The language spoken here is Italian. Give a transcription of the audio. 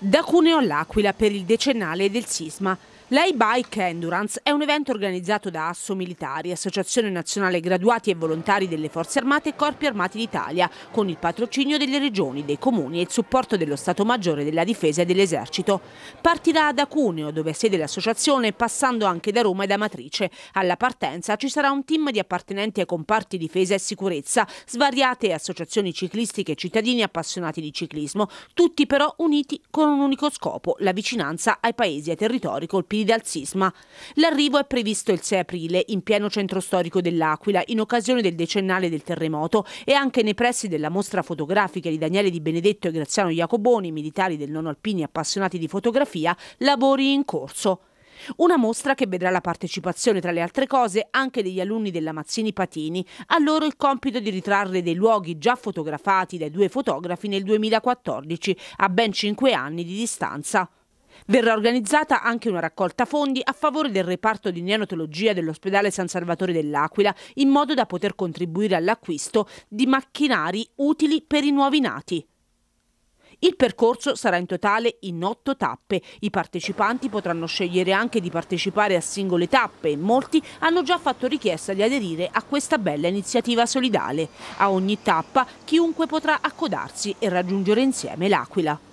Da Cuneo all'Aquila per il decennale del sisma. L'I-Bike Endurance è un evento organizzato da Asso Militari, Associazione Nazionale Graduati e Volontari delle Forze Armate e Corpi Armati d'Italia, con il patrocinio delle regioni, dei comuni e il supporto dello Stato Maggiore della Difesa e dell'Esercito. Partirà da Cuneo, dove è sede l'associazione, passando anche da Roma e da Matrice. Alla partenza ci sarà un team di appartenenti ai comparti difesa e sicurezza, svariate associazioni ciclistiche e cittadini appassionati di ciclismo, tutti però uniti con un unico scopo, la vicinanza ai paesi e ai territori colpiti colpiti dal sisma. L'arrivo è previsto il 6 aprile in pieno centro storico dell'Aquila in occasione del decennale del terremoto e anche nei pressi della mostra fotografica di Daniele Di Benedetto e Graziano Iacoboni, militari del non alpini appassionati di fotografia, lavori in corso. Una mostra che vedrà la partecipazione, tra le altre cose, anche degli alunni della Mazzini Patini, a loro il compito di ritrarre dei luoghi già fotografati dai due fotografi nel 2014, a ben cinque anni di distanza. Verrà organizzata anche una raccolta fondi a favore del reparto di neonatologia dell'ospedale San Salvatore dell'Aquila, in modo da poter contribuire all'acquisto di macchinari utili per i nuovi nati. Il percorso sarà in totale in otto tappe. I partecipanti potranno scegliere anche di partecipare a singole tappe e molti hanno già fatto richiesta di aderire a questa bella iniziativa solidale. A ogni tappa chiunque potrà accodarsi e raggiungere insieme l'Aquila.